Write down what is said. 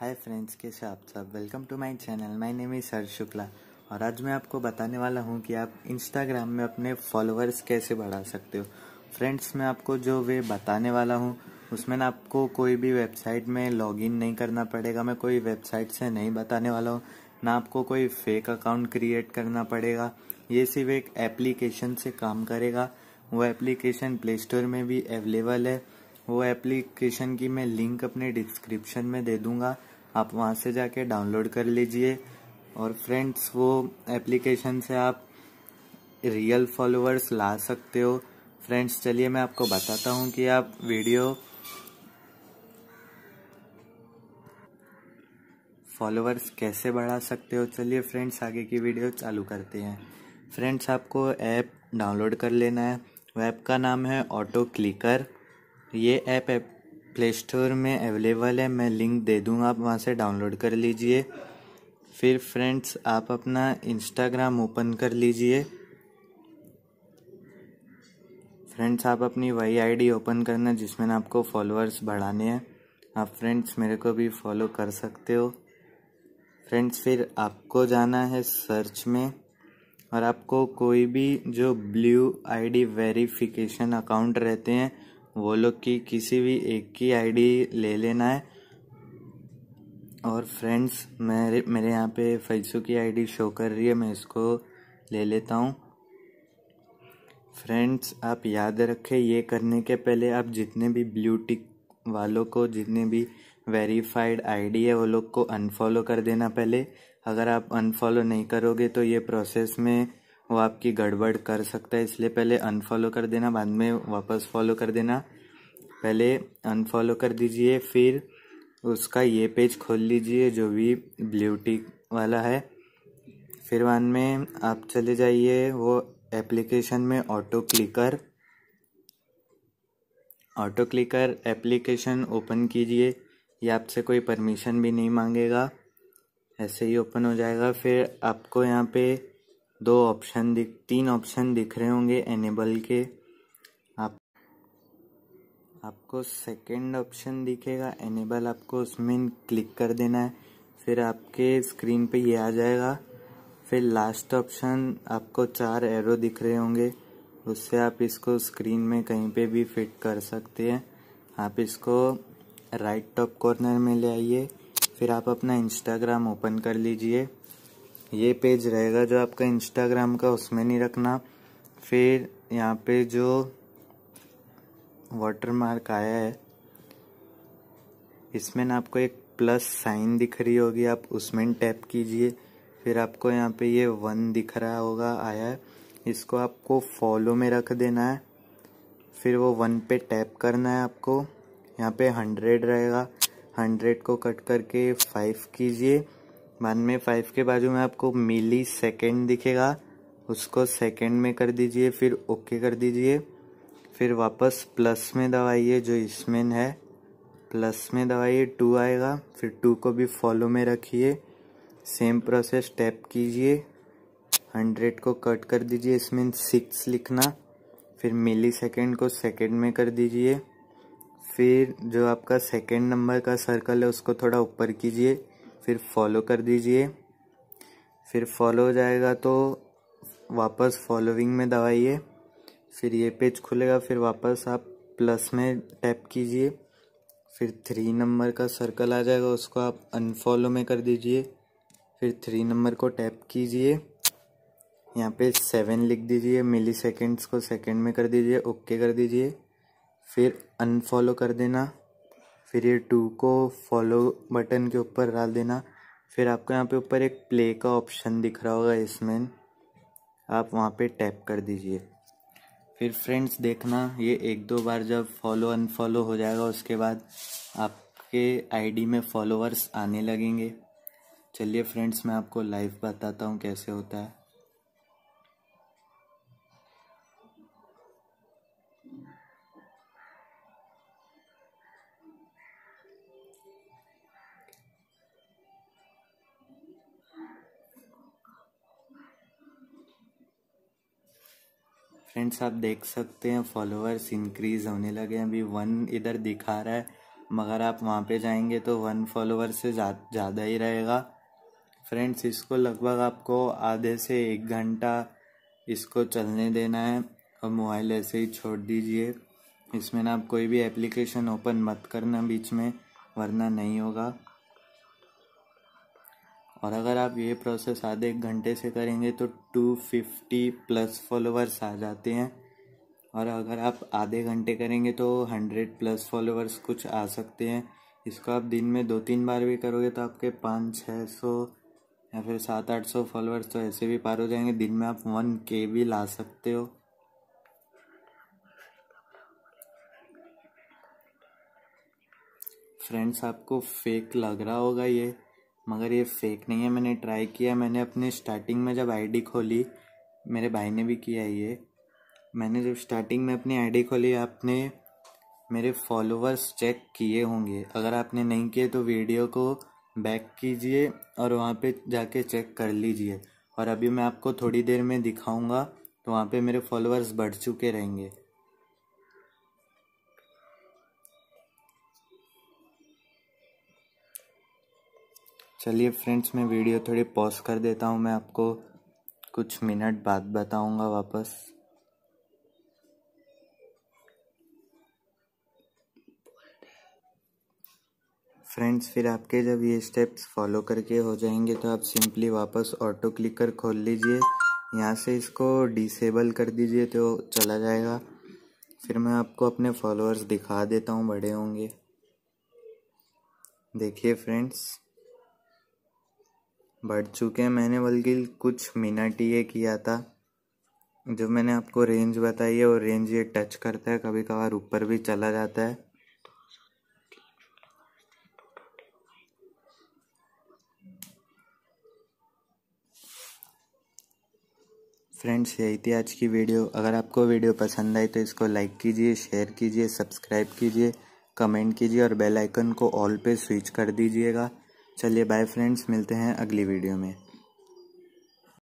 hi friends कैसे आप सब welcome to my channel my name is sir Shukla और आज मैं आपको बताने वाला हूँ कि आप इंस्टाग्राम में अपने फॉलोअर्स कैसे बढ़ा सकते हो फ्रेंड्स मैं आपको जो वे बताने वाला हूँ उसमें ना आपको कोई भी वेबसाइट में लॉगिन नहीं करना पड़ेगा मैं कोई वेबसाइट से नहीं बताने वाला हूँ ना आपको कोई फेक अकाउंट क्रिएट करना पड़ेगा ये सिर्फ एक एप्लीकेशन से काम करेगा वो एप्लीकेशन प्ले स्टोर में भी अवेलेबल है वो एप्लीकेशन की मैं लिंक अपने डिस्क्रिप्शन में दे दूंगा आप वहाँ से जाके डाउनलोड कर लीजिए और फ्रेंड्स वो एप्लीकेशन से आप रियल फॉलोअर्स ला सकते हो फ्रेंड्स चलिए मैं आपको बताता हूँ कि आप वीडियो फॉलोअर्स कैसे बढ़ा सकते हो चलिए फ्रेंड्स आगे की वीडियो चालू करते हैं फ्रेंड्स आपको ऐप डाउनलोड कर लेना है वो ऐप का नाम है ऑटो क्लिकर ये ऐप ऐप प्ले स्टोर में अवेलेबल है मैं लिंक दे दूँगा आप वहाँ से डाउनलोड कर लीजिए फिर फ्रेंड्स आप अपना इंस्टाग्राम ओपन कर लीजिए फ्रेंड्स आप अपनी वही आईडी ओपन करना जिसमें आपको फॉलोअर्स बढ़ाने हैं आप फ्रेंड्स मेरे को भी फॉलो कर सकते हो फ्रेंड्स फिर आपको जाना है सर्च में और आपको कोई भी जो ब्लू आईडी वेरिफिकेशन अकाउंट रहते हैं वो लोग की किसी भी एक की आईडी ले लेना है और फ्रेंड्स मेरे मेरे यहाँ पे फैजू की आईडी शो कर रही है मैं इसको ले लेता हूँ फ्रेंड्स आप याद रखें ये करने के पहले आप जितने भी ब्लू टिक वालों को जितने भी वेरीफाइड आईडी है वो लोग को अनफॉलो कर देना पहले अगर आप अनफॉलो नहीं करोगे तो ये प्रोसेस में वो आपकी गड़बड़ कर सकता है इसलिए पहले अनफॉलो कर देना बाद में वापस फॉलो कर देना पहले अनफॉलो कर दीजिए फिर उसका ये पेज खोल लीजिए जो भी ब्लू वाला है फिर बाद में आप चले जाइए वो एप्लीकेशन में auto clicker auto clicker application open कीजिए ये आपसे कोई परमिशन भी नहीं मांगेगा ऐसे ही ओपन हो जाएगा फिर आपको यहाँ पे दो ऑप्शन दिख तीन ऑप्शन दिख रहे होंगे एनेबल के आप आपको सेकंड ऑप्शन दिखेगा एनेबल आपको उसमें क्लिक कर देना है फिर आपके स्क्रीन पे ये आ जाएगा फिर लास्ट ऑप्शन आपको चार एरो दिख रहे होंगे उससे आप इसको स्क्रीन में कहीं पे भी फिट कर सकते हैं आप इसको राइट टॉप कॉर्नर में ले आइए फिर आप अपना इंस्टाग्राम ओपन कर लीजिए ये पेज रहेगा जो आपका इंस्टाग्राम का उसमें नहीं रखना फिर यहाँ पे जो वाटर मार्क आया है इसमें ना आपको एक प्लस साइन दिख रही होगी आप उसमें टैप कीजिए फिर आपको यहाँ पे ये वन दिख रहा होगा आया है इसको आपको फॉलो में रख देना है फिर वो वन पे टैप करना है आपको यहाँ पे हंड्रेड रहेगा हंड्रेड को कट करके फाइव कीजिए में फाइव के बाजू में आपको मिली सेकेंड दिखेगा उसको सेकेंड में कर दीजिए फिर ओके कर दीजिए फिर वापस प्लस में दबाइए जो इसमें है प्लस में दबाइए टू आएगा फिर टू को भी फॉलो में रखिए सेम प्रोसेस टैप कीजिए हंड्रेड को कट कर दीजिए इसमें सिक्स लिखना फिर मिली सेकेंड को सेकेंड में कर दीजिए फिर जो आपका सेकेंड नंबर का सर्कल है उसको थोड़ा ऊपर कीजिए फिर फॉलो कर दीजिए फिर फॉलो हो जाएगा तो वापस फॉलोइंग में दबाइए फिर ये पेज खुलेगा फिर वापस आप प्लस में टैप कीजिए फिर थ्री नंबर का सर्कल आ जाएगा उसको आप अनफॉलो में कर दीजिए फिर थ्री नंबर को टैप कीजिए यहाँ पे सेवन लिख दीजिए मिली सेकेंड्स को सेकेंड में कर दीजिए ओके कर दीजिए फिर अनफॉलो कर देना फिर ये टू को फॉलो बटन के ऊपर डाल देना फिर आपको यहाँ पे ऊपर एक प्ले का ऑप्शन दिख रहा होगा इसमें आप वहाँ पे टैप कर दीजिए फिर फ्रेंड्स देखना ये एक दो बार जब फॉलो अनफॉलो हो जाएगा उसके बाद आपके आईडी में फॉलोअर्स आने लगेंगे चलिए फ्रेंड्स मैं आपको लाइव बताता हूँ कैसे होता है फ्रेंड्स आप देख सकते हैं फॉलोअर्स इंक्रीज होने लगे हैं अभी वन इधर दिखा रहा है मगर आप वहाँ पे जाएंगे तो वन फॉलोअर से ज़्यादा ही रहेगा फ्रेंड्स इसको लगभग आपको आधे से एक घंटा इसको चलने देना है और मोबाइल ऐसे ही छोड़ दीजिए इसमें ना आप कोई भी एप्लीकेशन ओपन मत करना बीच में वरना नहीं होगा और अगर आप ये प्रोसेस आधे एक घंटे से करेंगे तो टू फिफ्टी प्लस फॉलोअर्स आ जाते हैं और अगर आप आधे घंटे करेंगे तो हंड्रेड प्लस फॉलोअर्स कुछ आ सकते हैं इसको आप दिन में दो तीन बार भी करोगे तो आपके पाँच छः सौ या फिर सात आठ सौ फॉलोअर्स तो ऐसे भी पार हो जाएंगे दिन में आप वन के भी ला सकते हो फ्रेंड्स आपको फेक लग रहा होगा ये मगर ये फेक नहीं है मैंने ट्राई किया मैंने अपने स्टार्टिंग में जब आईडी खोली मेरे भाई ने भी किया ये मैंने जब स्टार्टिंग में अपनी आईडी खोली आपने मेरे फॉलोअर्स चेक किए होंगे अगर आपने नहीं किए तो वीडियो को बैक कीजिए और वहाँ पे जाके चेक कर लीजिए और अभी मैं आपको थोड़ी देर में दिखाऊंगा तो वहाँ पे मेरे फॉलोअर्स बढ़ चुके रहेंगे चलिए फ्रेंड्स मैं वीडियो थोड़ी पॉज कर देता हूँ मैं आपको कुछ मिनट बाद बताऊँगा वापस फ्रेंड्स फिर आपके जब ये स्टेप्स फॉलो करके हो जाएंगे तो आप सिंपली वापस ऑटो क्लिकर खोल लीजिए यहाँ से इसको डिसेबल कर दीजिए तो चला जाएगा फिर मैं आपको अपने फॉलोअर्स दिखा देता हूँ बड़े होंगे देखिए फ्रेंड्स बढ़ चुके हैं मैंने बल्कि कुछ मिनट ये किया था जो मैंने आपको रेंज बताई है वो रेंज ये टच करता है कभी कभार ऊपर भी चला जाता है फ्रेंड्स यही थी आज की वीडियो अगर आपको वीडियो पसंद आई तो इसको लाइक कीजिए शेयर कीजिए सब्सक्राइब कीजिए कमेंट कीजिए और बेल आइकन को ऑल पे स्विच कर दीजिएगा चलिए बाय फ्रेंड्स मिलते हैं अगली वीडियो में